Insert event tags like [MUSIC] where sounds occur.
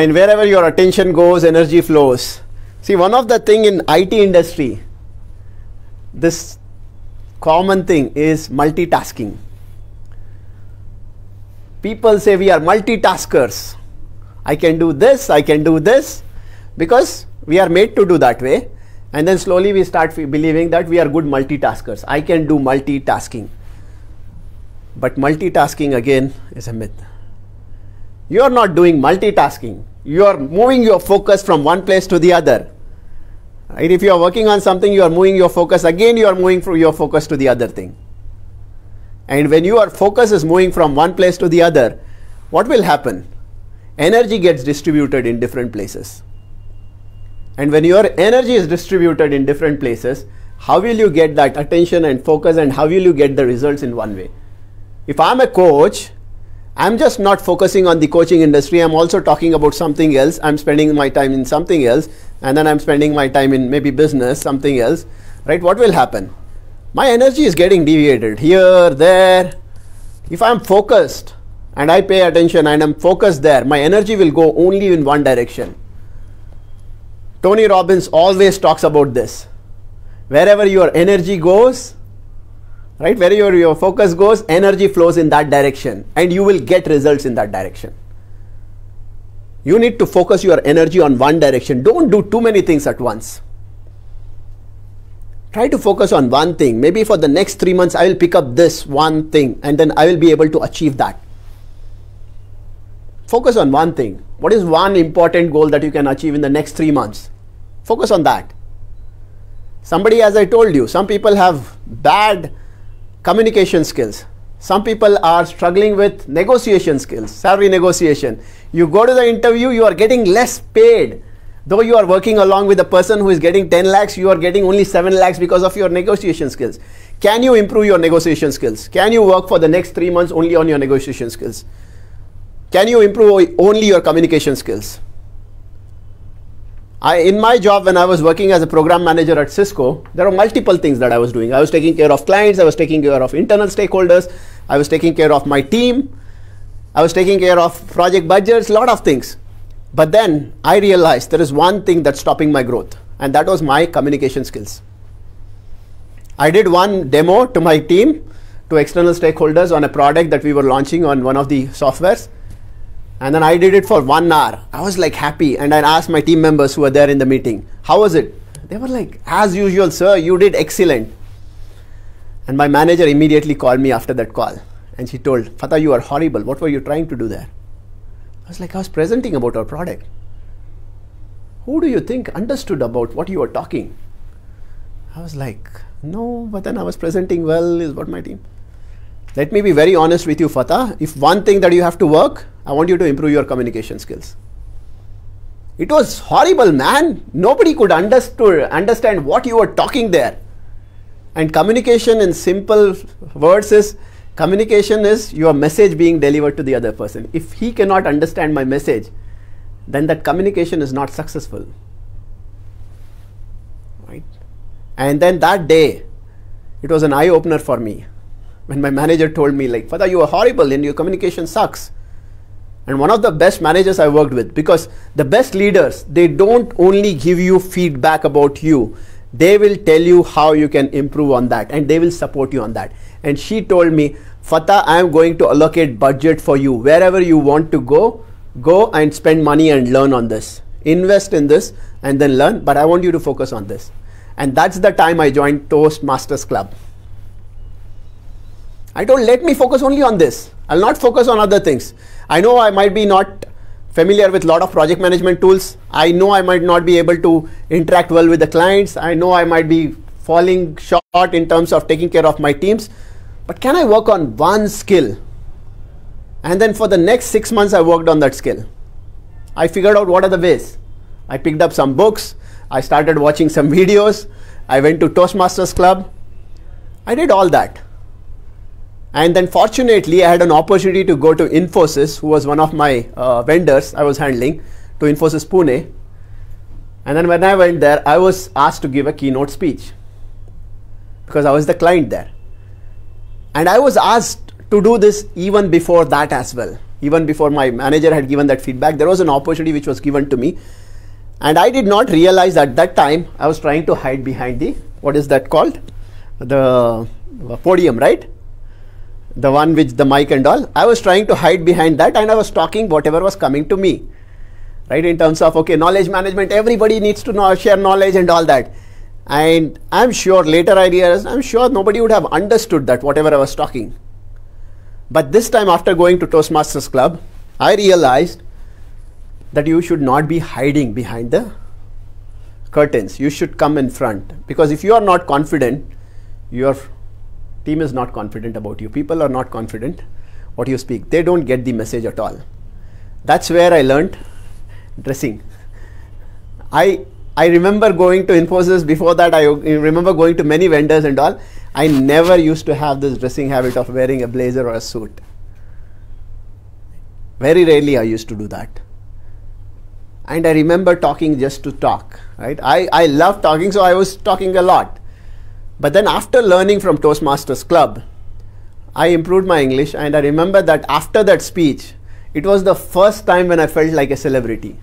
and wherever your attention goes energy flows see one of the thing in it industry this common thing is multitasking people say we are multitaskers i can do this i can do this because we are made to do that way and then slowly we start believing that we are good multitaskers i can do multitasking but multitasking again is a myth you are not doing multitasking. You are moving your focus from one place to the other. Right? If you are working on something, you are moving your focus. Again, you are moving from your focus to the other thing. And when your focus is moving from one place to the other, what will happen? Energy gets distributed in different places. And when your energy is distributed in different places, how will you get that attention and focus and how will you get the results in one way? If I'm a coach, I'm just not focusing on the coaching industry. I'm also talking about something else. I'm spending my time in something else, and then I'm spending my time in maybe business, something else, right? What will happen? My energy is getting deviated here, there. If I'm focused and I pay attention and I'm focused there, my energy will go only in one direction. Tony Robbins always talks about this. Wherever your energy goes, right where your, your focus goes energy flows in that direction and you will get results in that direction you need to focus your energy on one direction don't do too many things at once try to focus on one thing maybe for the next 3 months i will pick up this one thing and then i will be able to achieve that focus on one thing what is one important goal that you can achieve in the next 3 months focus on that somebody as i told you some people have bad communication skills. Some people are struggling with negotiation skills, salary negotiation. You go to the interview, you are getting less paid. Though you are working along with the person who is getting 10 lakhs, you are getting only 7 lakhs because of your negotiation skills. Can you improve your negotiation skills? Can you work for the next three months only on your negotiation skills? Can you improve only your communication skills? I, in my job, when I was working as a program manager at Cisco, there were multiple things that I was doing. I was taking care of clients, I was taking care of internal stakeholders, I was taking care of my team, I was taking care of project budgets, a lot of things. But then I realized there is one thing that's stopping my growth, and that was my communication skills. I did one demo to my team, to external stakeholders on a product that we were launching on one of the softwares. And then I did it for one hour. I was like happy. And I asked my team members who were there in the meeting, how was it? They were like, as usual, sir, you did excellent. And my manager immediately called me after that call. And she told, Fatah, you are horrible. What were you trying to do there? I was like, I was presenting about our product. Who do you think understood about what you were talking? I was like, no, but then I was presenting well, is what my team. Let me be very honest with you, Fatah. If one thing that you have to work, I want you to improve your communication skills. It was horrible, man. Nobody could understood, understand what you were talking there. And communication in simple words is communication is your message being delivered to the other person. If he cannot understand my message, then that communication is not successful. Right? And then that day, it was an eye opener for me when my manager told me like father you are horrible and your communication sucks and one of the best managers i worked with because the best leaders they don't only give you feedback about you they will tell you how you can improve on that and they will support you on that and she told me Fata, i am going to allocate budget for you wherever you want to go go and spend money and learn on this invest in this and then learn but i want you to focus on this and that's the time i joined toastmasters club I told, let me focus only on this. I'll not focus on other things. I know I might be not familiar with a lot of project management tools. I know I might not be able to interact well with the clients. I know I might be falling short in terms of taking care of my teams. But can I work on one skill? And then for the next six months, I worked on that skill. I figured out what are the ways. I picked up some books. I started watching some [LAUGHS] videos. I went to Toastmasters Club. I did all that. And then fortunately, I had an opportunity to go to Infosys, who was one of my uh, vendors I was handling, to Infosys Pune. And then when I went there, I was asked to give a keynote speech because I was the client there. And I was asked to do this even before that as well. Even before my manager had given that feedback, there was an opportunity which was given to me. And I did not realize at that time I was trying to hide behind the, what is that called? The uh, podium, right? the one with the mic and all. I was trying to hide behind that and I was talking whatever was coming to me, right? In terms of, okay, knowledge management, everybody needs to know, share knowledge and all that. And I'm sure later ideas. I'm sure nobody would have understood that, whatever I was talking. But this time after going to Toastmasters Club, I realized that you should not be hiding behind the curtains. You should come in front because if you are not confident, you're Team is not confident about you. People are not confident what you speak. They don't get the message at all. That's where I learned dressing. I I remember going to Infosys before that. I remember going to many vendors and all. I never used to have this dressing habit of wearing a blazer or a suit. Very rarely I used to do that. And I remember talking just to talk, right? I, I love talking, so I was talking a lot. But then after learning from Toastmasters Club, I improved my English and I remember that after that speech, it was the first time when I felt like a celebrity.